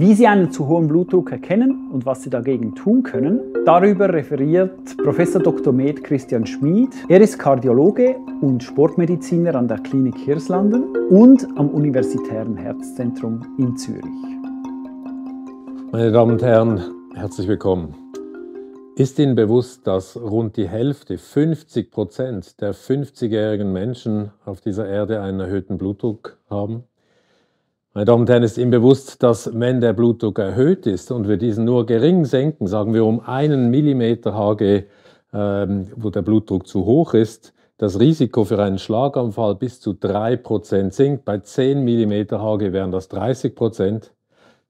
Wie Sie einen zu hohen Blutdruck erkennen und was Sie dagegen tun können, darüber referiert Professor Dr. Med Christian Schmid. Er ist Kardiologe und Sportmediziner an der Klinik Hirslanden und am Universitären Herzzentrum in Zürich. Meine Damen und Herren, herzlich willkommen. Ist Ihnen bewusst, dass rund die Hälfte, 50 Prozent der 50-jährigen Menschen auf dieser Erde einen erhöhten Blutdruck haben? Meine Damen und Herren, ist Ihnen bewusst, dass wenn der Blutdruck erhöht ist und wir diesen nur gering senken, sagen wir um einen Millimeter Hg, ähm, wo der Blutdruck zu hoch ist, das Risiko für einen Schlaganfall bis zu 3% sinkt. Bei 10 mm Hg wären das 30%. Ich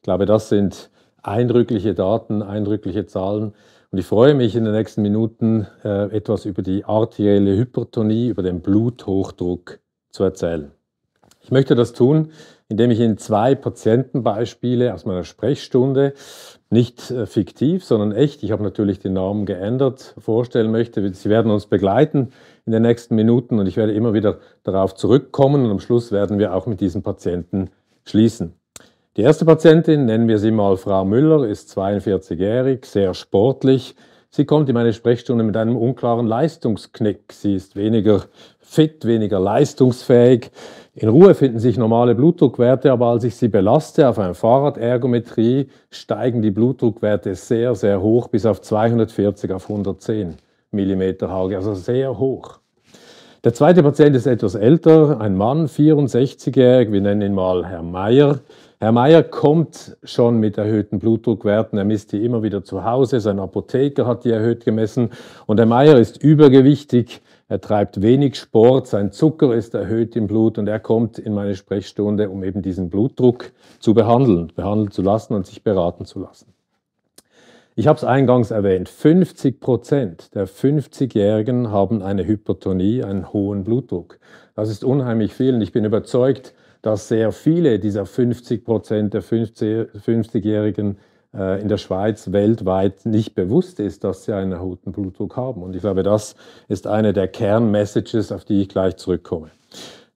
glaube, das sind eindrückliche Daten, eindrückliche Zahlen. Und ich freue mich in den nächsten Minuten äh, etwas über die arterielle Hypertonie, über den Bluthochdruck zu erzählen. Ich möchte das tun, indem ich Ihnen zwei Patientenbeispiele aus meiner Sprechstunde, nicht äh, fiktiv, sondern echt, ich habe natürlich die Normen geändert, vorstellen möchte. Sie werden uns begleiten in den nächsten Minuten und ich werde immer wieder darauf zurückkommen und am Schluss werden wir auch mit diesen Patienten schließen. Die erste Patientin, nennen wir sie mal Frau Müller, ist 42-jährig, sehr sportlich, Sie kommt in meine Sprechstunde mit einem unklaren Leistungsknick. Sie ist weniger fit, weniger leistungsfähig. In Ruhe finden sich normale Blutdruckwerte, aber als ich sie belaste auf einem Fahrradergometrie, steigen die Blutdruckwerte sehr, sehr hoch bis auf 240 auf 110 mm Hauge, also sehr hoch. Der zweite Patient ist etwas älter, ein Mann, 64-jährig, wir nennen ihn mal Herr Meier. Herr Meier kommt schon mit erhöhten Blutdruckwerten, er misst die immer wieder zu Hause, sein Apotheker hat die erhöht gemessen und Herr Meier ist übergewichtig, er treibt wenig Sport, sein Zucker ist erhöht im Blut und er kommt in meine Sprechstunde, um eben diesen Blutdruck zu behandeln, behandeln zu lassen und sich beraten zu lassen. Ich habe es eingangs erwähnt, 50 Prozent der 50-Jährigen haben eine Hypertonie, einen hohen Blutdruck. Das ist unheimlich viel und ich bin überzeugt, dass sehr viele dieser 50 Prozent der 50-Jährigen äh, in der Schweiz weltweit nicht bewusst ist, dass sie einen erhöhten Blutdruck haben. Und ich glaube, das ist eine der Kernmessages, auf die ich gleich zurückkomme.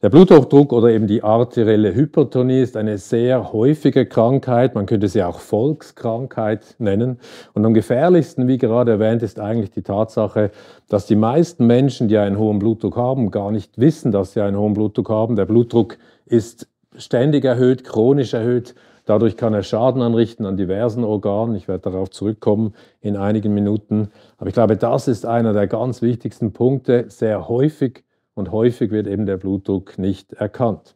Der Bluthochdruck oder eben die arterielle Hypertonie ist eine sehr häufige Krankheit. Man könnte sie auch Volkskrankheit nennen. Und am gefährlichsten, wie gerade erwähnt, ist eigentlich die Tatsache, dass die meisten Menschen, die einen hohen Blutdruck haben, gar nicht wissen, dass sie einen hohen Blutdruck haben. Der Blutdruck ist ständig erhöht, chronisch erhöht. Dadurch kann er Schaden anrichten an diversen Organen. Ich werde darauf zurückkommen in einigen Minuten. Aber ich glaube, das ist einer der ganz wichtigsten Punkte. Sehr häufig und häufig wird eben der Blutdruck nicht erkannt.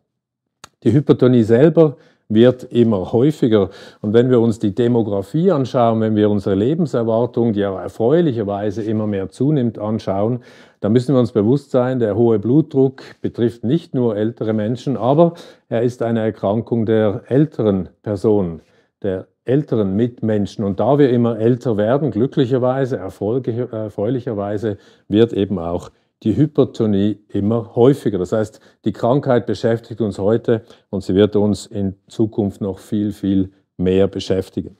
Die Hypertonie selber wird immer häufiger. Und wenn wir uns die Demografie anschauen, wenn wir unsere Lebenserwartung, die ja erfreulicherweise immer mehr zunimmt, anschauen, dann müssen wir uns bewusst sein, der hohe Blutdruck betrifft nicht nur ältere Menschen, aber er ist eine Erkrankung der älteren Personen, der älteren Mitmenschen. Und da wir immer älter werden, glücklicherweise, erfreulicherweise, wird eben auch die Hypertonie immer häufiger. Das heißt, die Krankheit beschäftigt uns heute und sie wird uns in Zukunft noch viel, viel mehr beschäftigen.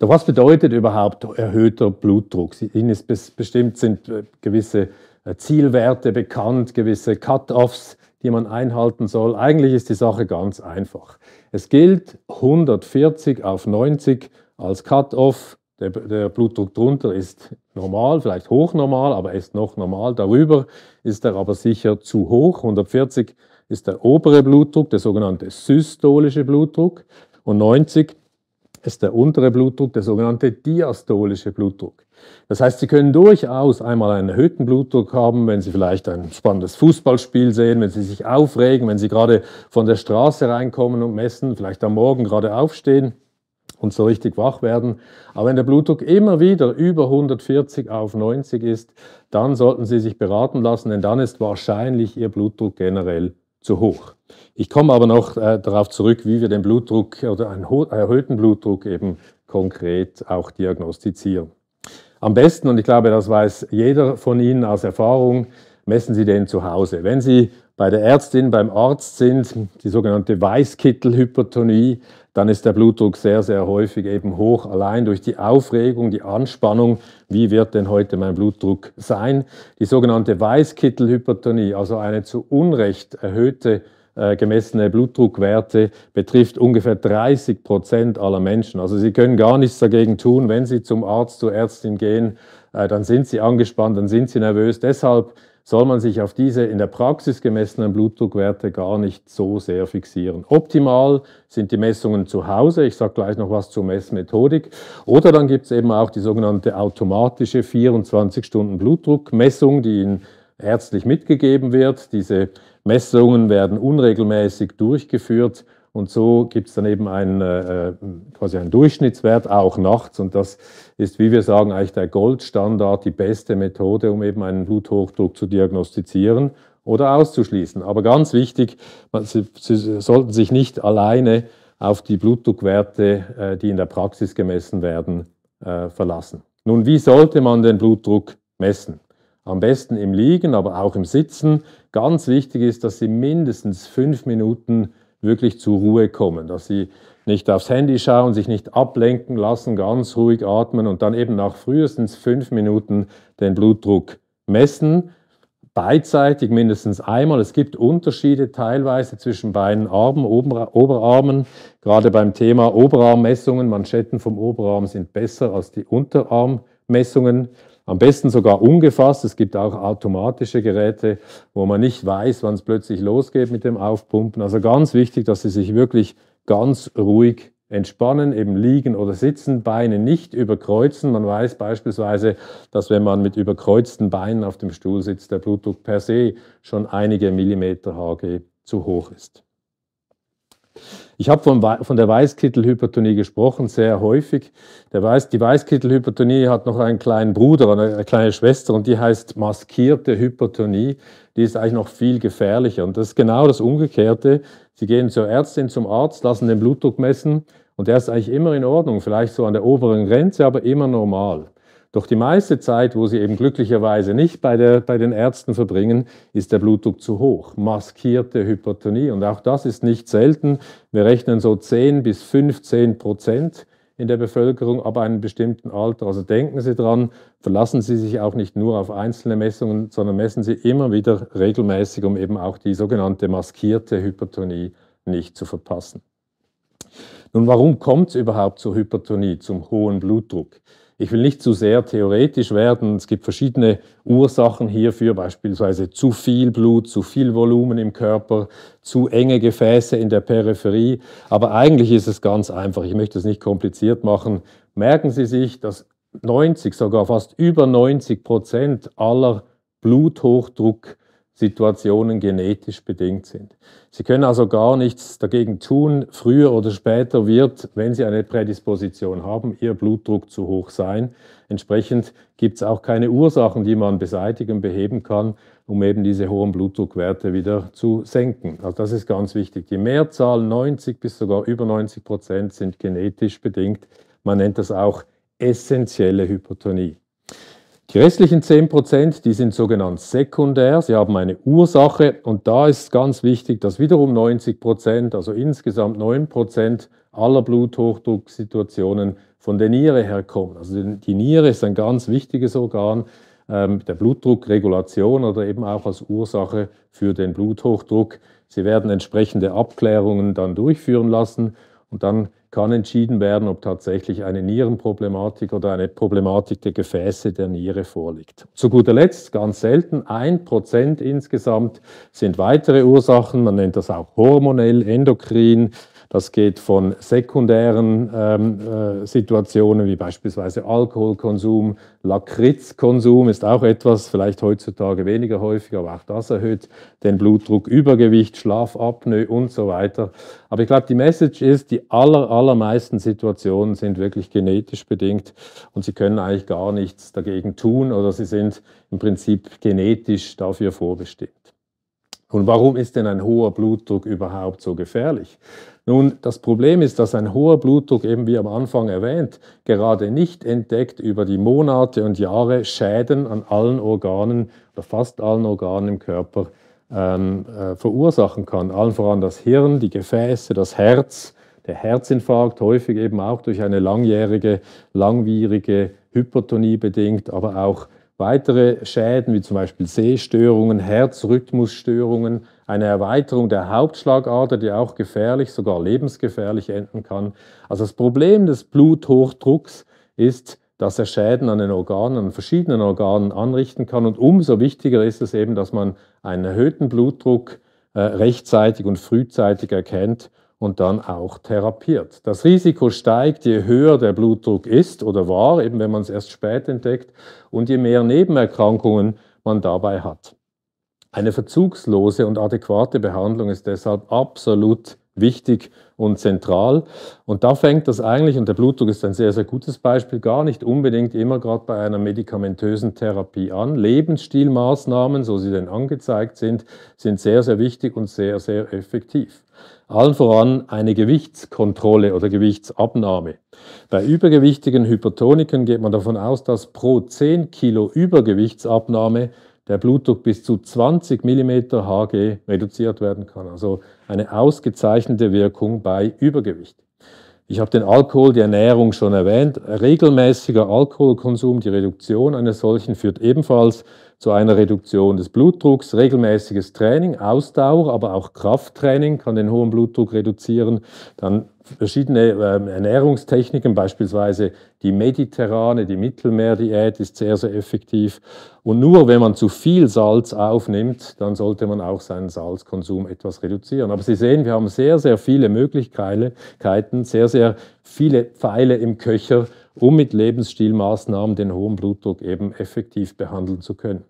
Doch was bedeutet überhaupt erhöhter Blutdruck? Ihnen ist bestimmt sind äh, gewisse äh, Zielwerte bekannt, gewisse Cut-offs, die man einhalten soll. Eigentlich ist die Sache ganz einfach. Es gilt 140 auf 90 als Cut-off der, der Blutdruck drunter ist normal, vielleicht hochnormal, aber er ist noch normal. Darüber ist er aber sicher zu hoch. 140 ist der obere Blutdruck, der sogenannte systolische Blutdruck. Und 90 ist der untere Blutdruck, der sogenannte diastolische Blutdruck. Das heißt, Sie können durchaus einmal einen erhöhten Blutdruck haben, wenn Sie vielleicht ein spannendes Fußballspiel sehen, wenn Sie sich aufregen, wenn Sie gerade von der Straße reinkommen und messen, vielleicht am Morgen gerade aufstehen und so richtig wach werden. Aber wenn der Blutdruck immer wieder über 140 auf 90 ist, dann sollten Sie sich beraten lassen, denn dann ist wahrscheinlich Ihr Blutdruck generell zu hoch. Ich komme aber noch äh, darauf zurück, wie wir den Blutdruck oder einen erhöhten Blutdruck eben konkret auch diagnostizieren. Am besten, und ich glaube, das weiß jeder von Ihnen aus Erfahrung, messen Sie den zu Hause. Wenn Sie bei der Ärztin, beim Arzt sind, die sogenannte Weißkittelhypertonie, dann ist der Blutdruck sehr, sehr häufig eben hoch, allein durch die Aufregung, die Anspannung, wie wird denn heute mein Blutdruck sein. Die sogenannte Weißkittelhypertonie, also eine zu Unrecht erhöhte äh, gemessene Blutdruckwerte betrifft ungefähr 30 Prozent aller Menschen. Also sie können gar nichts dagegen tun, wenn sie zum Arzt, zur Ärztin gehen, äh, dann sind sie angespannt, dann sind sie nervös. Deshalb soll man sich auf diese in der Praxis gemessenen Blutdruckwerte gar nicht so sehr fixieren. Optimal sind die Messungen zu Hause, ich sage gleich noch was zur Messmethodik, oder dann gibt es eben auch die sogenannte automatische 24-Stunden-Blutdruckmessung, die Ihnen ärztlich mitgegeben wird. Diese Messungen werden unregelmäßig durchgeführt und so gibt es dann eben einen, äh, äh, quasi einen Durchschnittswert auch nachts. Und das ist, wie wir sagen, eigentlich der Goldstandard, die beste Methode, um eben einen Bluthochdruck zu diagnostizieren oder auszuschließen. Aber ganz wichtig, Sie, Sie sollten sich nicht alleine auf die Blutdruckwerte, äh, die in der Praxis gemessen werden, äh, verlassen. Nun, wie sollte man den Blutdruck messen? Am besten im Liegen, aber auch im Sitzen. Ganz wichtig ist, dass Sie mindestens fünf Minuten wirklich zur Ruhe kommen, dass sie nicht aufs Handy schauen, sich nicht ablenken lassen, ganz ruhig atmen und dann eben nach frühestens fünf Minuten den Blutdruck messen. Beidseitig mindestens einmal. Es gibt Unterschiede teilweise zwischen beiden Armen, Oberarmen. Gerade beim Thema Oberarmmessungen, Manschetten vom Oberarm sind besser als die Unterarmmessungen. Am besten sogar ungefasst. Es gibt auch automatische Geräte, wo man nicht weiß, wann es plötzlich losgeht mit dem Aufpumpen. Also ganz wichtig, dass Sie sich wirklich ganz ruhig entspannen, eben liegen oder sitzen, Beine nicht überkreuzen. Man weiß beispielsweise, dass wenn man mit überkreuzten Beinen auf dem Stuhl sitzt, der Blutdruck per se schon einige Millimeter Hg zu hoch ist. Ich habe von, von der Weißkittelhypertonie gesprochen, sehr häufig. Der Weiß, die Weißkittelhypertonie hat noch einen kleinen Bruder, eine kleine Schwester und die heißt maskierte Hypertonie. Die ist eigentlich noch viel gefährlicher und das ist genau das Umgekehrte. Sie gehen zur Ärztin, zum Arzt, lassen den Blutdruck messen und der ist eigentlich immer in Ordnung, vielleicht so an der oberen Grenze, aber immer normal. Doch die meiste Zeit, wo sie eben glücklicherweise nicht bei, der, bei den Ärzten verbringen, ist der Blutdruck zu hoch. Maskierte Hypertonie. Und auch das ist nicht selten. Wir rechnen so 10 bis 15 Prozent in der Bevölkerung ab einem bestimmten Alter. Also denken Sie dran, verlassen Sie sich auch nicht nur auf einzelne Messungen, sondern messen Sie immer wieder regelmäßig, um eben auch die sogenannte maskierte Hypertonie nicht zu verpassen. Nun, warum kommt es überhaupt zur Hypertonie, zum hohen Blutdruck? Ich will nicht zu sehr theoretisch werden. Es gibt verschiedene Ursachen hierfür, beispielsweise zu viel Blut, zu viel Volumen im Körper, zu enge Gefäße in der Peripherie. Aber eigentlich ist es ganz einfach. Ich möchte es nicht kompliziert machen. Merken Sie sich, dass 90, sogar fast über 90 Prozent aller Bluthochdruck Situationen genetisch bedingt sind. Sie können also gar nichts dagegen tun. Früher oder später wird, wenn Sie eine Prädisposition haben, Ihr Blutdruck zu hoch sein. Entsprechend gibt es auch keine Ursachen, die man beseitigen, beheben kann, um eben diese hohen Blutdruckwerte wieder zu senken. Also das ist ganz wichtig. Die Mehrzahl 90 bis sogar über 90 Prozent sind genetisch bedingt. Man nennt das auch essentielle Hypertonie. Die restlichen 10%, die sind sogenannt sekundär, sie haben eine Ursache und da ist ganz wichtig, dass wiederum 90%, also insgesamt 9% aller Bluthochdrucksituationen von der Niere herkommen. Also die Niere ist ein ganz wichtiges Organ ähm, der Blutdruckregulation oder eben auch als Ursache für den Bluthochdruck. Sie werden entsprechende Abklärungen dann durchführen lassen und dann kann entschieden werden, ob tatsächlich eine Nierenproblematik oder eine Problematik der Gefäße der Niere vorliegt. Zu guter Letzt, ganz selten, ein Prozent insgesamt sind weitere Ursachen. Man nennt das auch hormonell, endokrin, das geht von sekundären ähm, äh, Situationen wie beispielsweise Alkoholkonsum, Lakritzkonsum ist auch etwas, vielleicht heutzutage weniger häufig, aber auch das erhöht den Blutdruck, Übergewicht, Schlafapnoe und so weiter. Aber ich glaube, die Message ist, die aller, allermeisten Situationen sind wirklich genetisch bedingt und sie können eigentlich gar nichts dagegen tun oder sie sind im Prinzip genetisch dafür vorbestimmt. Und warum ist denn ein hoher Blutdruck überhaupt so gefährlich? Nun, das Problem ist, dass ein hoher Blutdruck, eben wie am Anfang erwähnt, gerade nicht entdeckt über die Monate und Jahre Schäden an allen Organen oder fast allen Organen im Körper ähm, äh, verursachen kann. Allen voran das Hirn, die Gefäße, das Herz, der Herzinfarkt, häufig eben auch durch eine langjährige, langwierige Hypertonie bedingt, aber auch Weitere Schäden wie zum Beispiel Sehstörungen, Herzrhythmusstörungen, eine Erweiterung der Hauptschlagader, die auch gefährlich, sogar lebensgefährlich enden kann. Also das Problem des Bluthochdrucks ist, dass er Schäden an den Organen, an verschiedenen Organen anrichten kann. Und umso wichtiger ist es eben, dass man einen erhöhten Blutdruck äh, rechtzeitig und frühzeitig erkennt und dann auch therapiert. Das Risiko steigt, je höher der Blutdruck ist oder war, eben wenn man es erst spät entdeckt, und je mehr Nebenerkrankungen man dabei hat. Eine verzugslose und adäquate Behandlung ist deshalb absolut wichtig und zentral. Und da fängt das eigentlich, und der Blutdruck ist ein sehr, sehr gutes Beispiel, gar nicht unbedingt immer gerade bei einer medikamentösen Therapie an. Lebensstilmaßnahmen, so sie denn angezeigt sind, sind sehr, sehr wichtig und sehr, sehr effektiv. Allen voran eine Gewichtskontrolle oder Gewichtsabnahme. Bei übergewichtigen Hypertoniken geht man davon aus, dass pro 10 Kilo Übergewichtsabnahme der Blutdruck bis zu 20 mm Hg reduziert werden kann. Also eine ausgezeichnete Wirkung bei Übergewicht. Ich habe den Alkohol, die Ernährung schon erwähnt. Regelmäßiger Alkoholkonsum, die Reduktion eines solchen führt ebenfalls zu einer Reduktion des Blutdrucks. Regelmäßiges Training, Ausdauer, aber auch Krafttraining kann den hohen Blutdruck reduzieren. Dann verschiedene ähm, Ernährungstechniken, beispielsweise die mediterrane, die Mittelmeerdiät ist sehr, sehr effektiv. Und nur wenn man zu viel Salz aufnimmt, dann sollte man auch seinen Salzkonsum etwas reduzieren. Aber Sie sehen, wir haben sehr, sehr viele Möglichkeiten, sehr, sehr viele Pfeile im Köcher, um mit Lebensstilmaßnahmen den hohen Blutdruck eben effektiv behandeln zu können.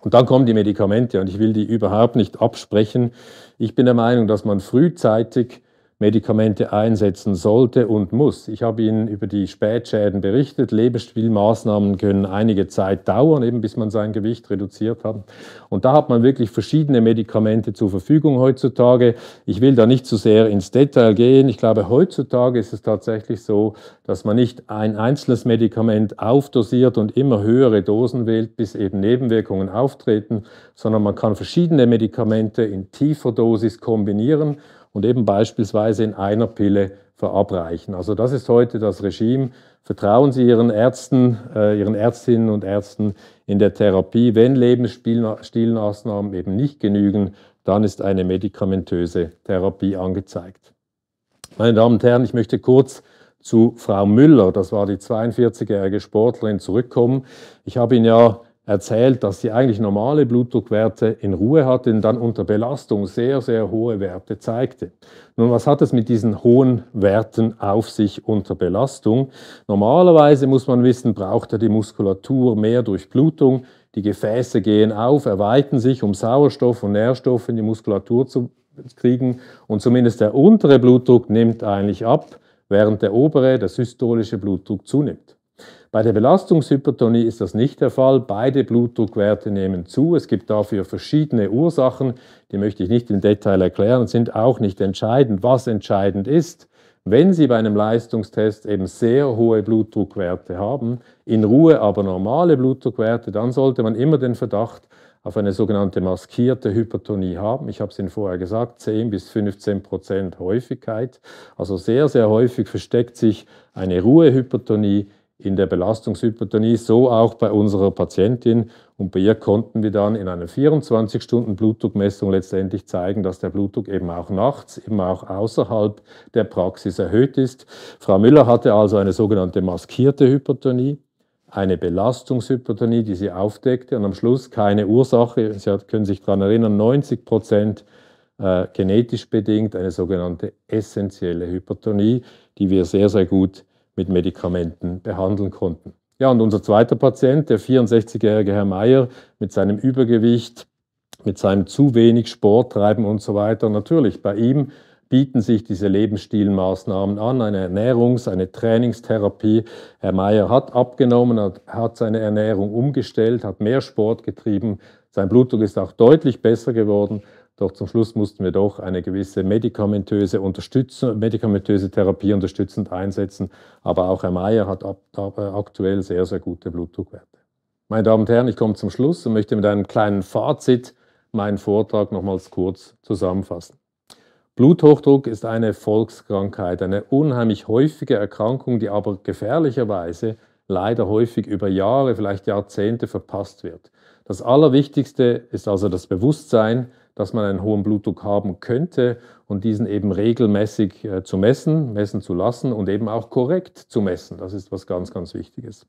Und dann kommen die Medikamente und ich will die überhaupt nicht absprechen. Ich bin der Meinung, dass man frühzeitig Medikamente einsetzen sollte und muss. Ich habe Ihnen über die Spätschäden berichtet. Leberspielmaßnahmen können einige Zeit dauern, eben bis man sein Gewicht reduziert hat. Und da hat man wirklich verschiedene Medikamente zur Verfügung heutzutage. Ich will da nicht zu sehr ins Detail gehen. Ich glaube, heutzutage ist es tatsächlich so, dass man nicht ein einzelnes Medikament aufdosiert und immer höhere Dosen wählt, bis eben Nebenwirkungen auftreten, sondern man kann verschiedene Medikamente in tiefer Dosis kombinieren und eben beispielsweise in einer Pille verabreichen. Also das ist heute das Regime. Vertrauen Sie Ihren Ärzten, äh, Ihren Ärztinnen und Ärzten in der Therapie. Wenn Lebensstilmaßnahmen eben nicht genügen, dann ist eine medikamentöse Therapie angezeigt. Meine Damen und Herren, ich möchte kurz zu Frau Müller, das war die 42-jährige Sportlerin, zurückkommen. Ich habe Ihnen ja erzählt, dass sie eigentlich normale Blutdruckwerte in Ruhe hatte und dann unter Belastung sehr, sehr hohe Werte zeigte. Nun, was hat es mit diesen hohen Werten auf sich unter Belastung? Normalerweise muss man wissen, braucht er die Muskulatur mehr Durchblutung, die Gefäße gehen auf, erweiten sich, um Sauerstoff und Nährstoff in die Muskulatur zu kriegen und zumindest der untere Blutdruck nimmt eigentlich ab, während der obere, der systolische Blutdruck zunimmt. Bei der Belastungshypertonie ist das nicht der Fall. Beide Blutdruckwerte nehmen zu. Es gibt dafür verschiedene Ursachen, die möchte ich nicht im Detail erklären, sind auch nicht entscheidend. Was entscheidend ist, wenn Sie bei einem Leistungstest eben sehr hohe Blutdruckwerte haben, in Ruhe aber normale Blutdruckwerte, dann sollte man immer den Verdacht auf eine sogenannte maskierte Hypertonie haben. Ich habe es Ihnen vorher gesagt, 10 bis 15 Prozent Häufigkeit. Also sehr, sehr häufig versteckt sich eine Ruhehypertonie in der Belastungshypertonie, so auch bei unserer Patientin. Und bei ihr konnten wir dann in einer 24-Stunden-Blutdruckmessung letztendlich zeigen, dass der Blutdruck eben auch nachts, eben auch außerhalb der Praxis erhöht ist. Frau Müller hatte also eine sogenannte maskierte Hypertonie, eine Belastungshypertonie, die sie aufdeckte und am Schluss keine Ursache, Sie können sich daran erinnern, 90 Prozent äh, genetisch bedingt, eine sogenannte essentielle Hypertonie, die wir sehr, sehr gut mit Medikamenten behandeln konnten. Ja, und unser zweiter Patient, der 64-jährige Herr Meier, mit seinem Übergewicht, mit seinem zu wenig Sport treiben und so weiter, natürlich bei ihm bieten sich diese Lebensstilmaßnahmen an, eine Ernährungs-, eine Trainingstherapie. Herr Meier hat abgenommen, hat, hat seine Ernährung umgestellt, hat mehr Sport getrieben, sein Blutdruck ist auch deutlich besser geworden doch zum Schluss mussten wir doch eine gewisse medikamentöse, medikamentöse Therapie unterstützend einsetzen. Aber auch Herr Mayer hat ab, ab, äh, aktuell sehr, sehr gute Blutdruckwerte. Meine Damen und Herren, ich komme zum Schluss und möchte mit einem kleinen Fazit meinen Vortrag nochmals kurz zusammenfassen. Bluthochdruck ist eine Volkskrankheit, eine unheimlich häufige Erkrankung, die aber gefährlicherweise leider häufig über Jahre, vielleicht Jahrzehnte verpasst wird. Das Allerwichtigste ist also das Bewusstsein, dass man einen hohen Blutdruck haben könnte und diesen eben regelmäßig äh, zu messen, messen zu lassen und eben auch korrekt zu messen. Das ist was ganz, ganz Wichtiges.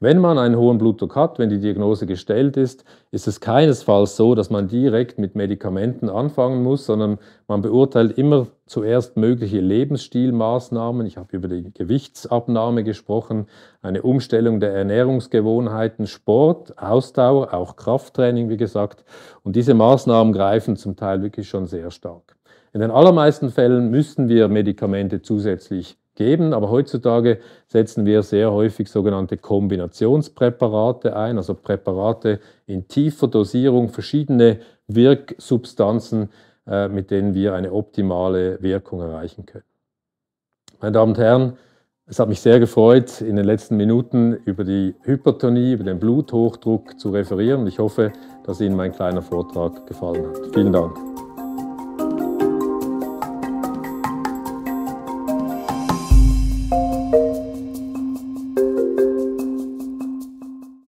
Wenn man einen hohen Blutdruck hat, wenn die Diagnose gestellt ist, ist es keinesfalls so, dass man direkt mit Medikamenten anfangen muss, sondern man beurteilt immer zuerst mögliche Lebensstilmaßnahmen. Ich habe über die Gewichtsabnahme gesprochen, eine Umstellung der Ernährungsgewohnheiten, Sport, Ausdauer, auch Krafttraining, wie gesagt. Und diese Maßnahmen greifen zum Teil wirklich schon sehr stark. In den allermeisten Fällen müssen wir Medikamente zusätzlich geben, aber heutzutage setzen wir sehr häufig sogenannte Kombinationspräparate ein, also Präparate in tiefer Dosierung, verschiedene Wirksubstanzen, äh, mit denen wir eine optimale Wirkung erreichen können. Meine Damen und Herren, es hat mich sehr gefreut, in den letzten Minuten über die Hypertonie, über den Bluthochdruck zu referieren. Ich hoffe, dass Ihnen mein kleiner Vortrag gefallen hat. Vielen Dank.